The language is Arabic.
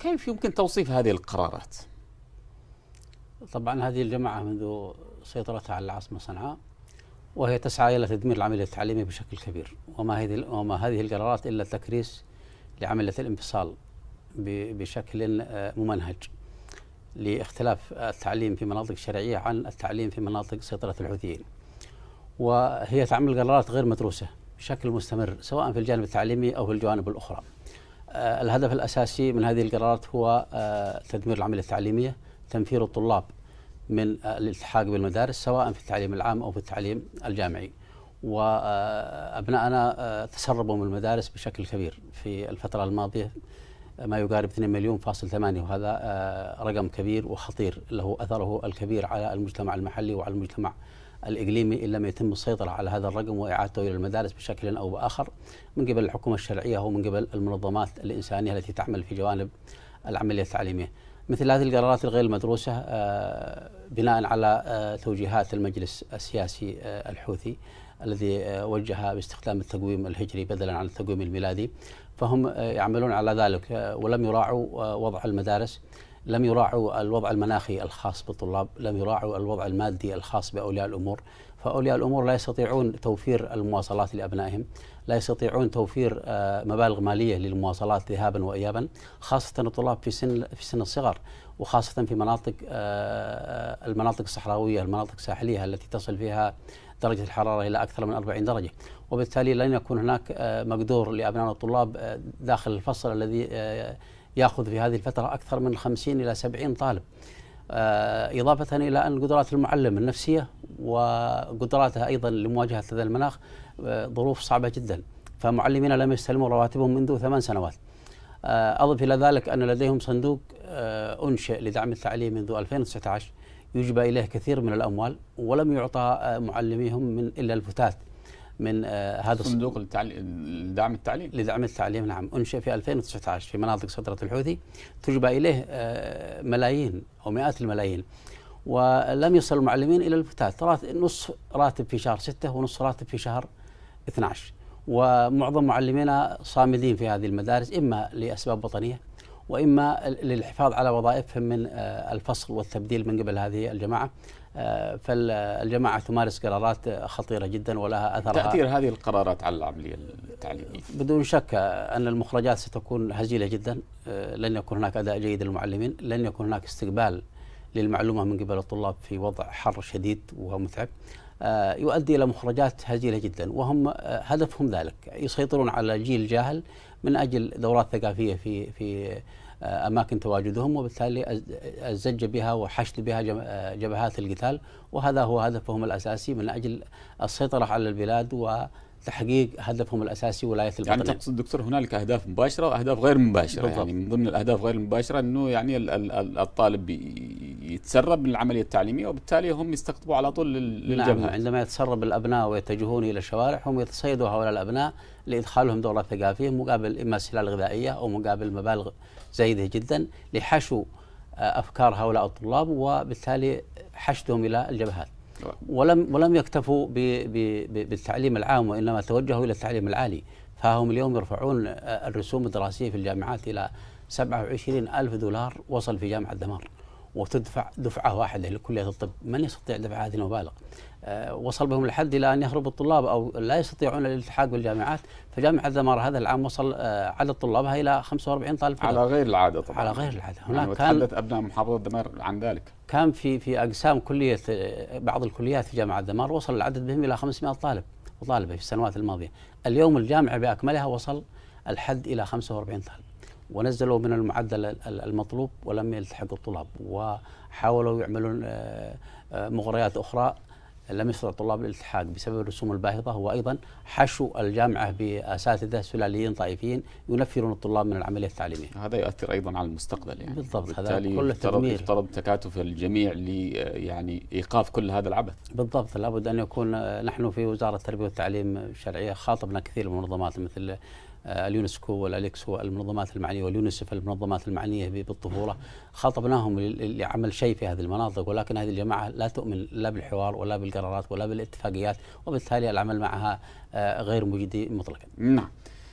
كيف يمكن توصيف هذه القرارات؟ طبعا هذه الجماعة منذ سيطرتها على العاصمة صنعاء وهي تسعى إلى تدمير العملية التعليمية بشكل كبير وما هذه وما هذه القرارات إلا تكريس لعملية الانفصال بشكل آه، ممنهج لاختلاف التعليم في مناطق شرعية عن التعليم في مناطق سيطرة الحوثيين وهي تعمل قرارات غير مدروسة بشكل مستمر سواء في الجانب التعليمي أو في الجوانب الأخرى آه، الهدف الأساسي من هذه القرارات هو آه، تدمير العملية التعليمية تنفير الطلاب من آه، الالتحاق بالمدارس سواء في التعليم العام أو في التعليم الجامعي وأبنائنا تسربوا من المدارس بشكل كبير في الفترة الماضية ما يقارب 2 مليون فاصل 8 وهذا رقم كبير وخطير له أثره الكبير على المجتمع المحلي وعلى المجتمع الإقليمي إن لم يتم السيطرة على هذا الرقم وإعادته إلى المدارس بشكل أو بآخر من قبل الحكومة الشرعية ومن قبل المنظمات الإنسانية التي تعمل في جوانب العملية التعليمية مثل هذه القرارات الغير المدروسة آه، بناء على آه، توجيهات المجلس السياسي آه، الحوثي الذي وجه باستخدام التقويم الهجري بدلا عن التقويم الميلادي فهم يعملون على ذلك ولم يراعوا وضع المدارس لم يراعوا الوضع المناخي الخاص بالطلاب لم يراعوا الوضع المادي الخاص بأولياء الأمور فأولياء الأمور لا يستطيعون توفير المواصلات لأبنائهم لا يستطيعون توفير آه، مبالغ مالية للمواصلات ذهابا وإيابا خاصة الطلاب في سن في سن الصغر وخاصة في مناطق آه، آه، المناطق الصحراوية المناطق الساحلية التي تصل فيها درجة الحرارة إلى أكثر من 40 درجة وبالتالي لن يكون هناك مقدور لأبناء الطلاب داخل الفصل الذي ياخذ في هذه الفتره اكثر من 50 الى 70 طالب آه، إضافة إلى أن قدرات المعلم النفسية وقدراتها أيضا لمواجهة هذا المناخ آه، ظروف صعبة جدا فمعلمينا لم يستلموا رواتبهم منذ ثمان سنوات آه، أضف إلى ذلك أن لديهم صندوق أنشئ لدعم التعليم منذ 2019 يجبى إليه كثير من الأموال ولم يعطى معلميهم من إلا الفتات من آه، هذا الصندوق لدعم التعليم لدعم التعليم نعم انشئ في 2019 في مناطق سدره الحوثي تجبى اليه آه، ملايين او مئات الملايين ولم يصل المعلمين الى الفتات نصف راتب في شهر 6 ونصف راتب في شهر 12 ومعظم معلمينا صامدين في هذه المدارس اما لاسباب وطنيه واما للحفاظ على وظائفهم من آه، الفصل والتبديل من قبل هذه الجماعه آه، فالجماعه تمارس قرارات آه، خطيره جدا ولها اثر تاثير هذه القرارات على العمليه التعليميه بدون شك ان المخرجات ستكون هزيله جدا لن يكون هناك اداء جيد للمعلمين لن يكون هناك استقبال للمعلومه من قبل الطلاب في وضع حر شديد ومتعب آه، يؤدي إلى مخرجات هزيلة جدا وهم آه، هدفهم ذلك يسيطرون على جيل جاهل من أجل دورات ثقافية في في آه، أماكن تواجدهم وبالتالي الزج بها وحشد بها جبهات القتال وهذا هو هدفهم الأساسي من أجل السيطرة على البلاد و تحقيق هدفهم الاساسي ولايه الوطن يعني تقصد دكتور هنالك اهداف مباشره واهداف غير مباشره بالضبط. يعني من ضمن الاهداف غير المباشره انه يعني الطالب يتسرب من العمليه التعليميه وبالتالي هم يستقطبوا على طول للجبهات نعم عندما يتسرب الابناء ويتجهون الى الشوارع هم يتصيدوا هؤلاء الابناء لادخالهم دورة ثقافيه مقابل اما سلال غذائيه او مقابل مبالغ زايده جدا لحشو آه، افكار هؤلاء الطلاب وبالتالي حشدهم الى الجبهات ولم ولم يكتفوا بـ بـ بالتعليم العام وانما توجهوا الى التعليم العالي فهم اليوم يرفعون آه، الرسوم الدراسيه في الجامعات الى 27 ألف دولار وصل في جامعة دمار وتدفع دفعة واحدة لكلية الطب من يستطيع دفع هذه المبالغ آه، وصل بهم الحد إلى أن يهرب الطلاب أو لا يستطيعون الالتحاق بالجامعات فجامعة ذمار هذا العام وصل آه، عدد طلابها إلى 45 طالب على غير العادة طبعا على غير العادة يعني هناك يعني وتحدث أبناء محافظة دمار عن ذلك كان في في أقسام كلية آه، بعض الكليات في جامعة دمار وصل العدد بهم إلى 500 طالب وطالبة في السنوات الماضية اليوم الجامعة بأكملها وصل الحد إلى 45 طالب ونزلوا من المعدل المطلوب ولم يلتحق الطلاب وحاولوا يعملون آه، آه، مغريات أخرى لم يستطع الطلاب الالتحاق بسبب الرسوم الباهظة وأيضا حشو الجامعة بأساتذة سلاليين طائفيين ينفرون الطلاب من العملية التعليمية هذا يؤثر أيضا على المستقبل يعني بالضبط هذا كل يفترض, يفترض تكاتف الجميع لي آه، يعني إيقاف كل هذا العبث بالضبط لابد أن يكون نحن في وزارة التربية والتعليم الشرعية خاطبنا كثير من المنظمات مثل آه، اليونسكو والاليكس والمنظمات المعنيه واليونسف المنظمات المعنيه بالطفوله خاطبناهم لعمل شيء في هذه المناطق ولكن هذه الجماعه لا تؤمن لا بالحوار ولا بالقرارات ولا بالاتفاقيات وبالتالي العمل معها آه، غير مجدي مطلقا. نعم.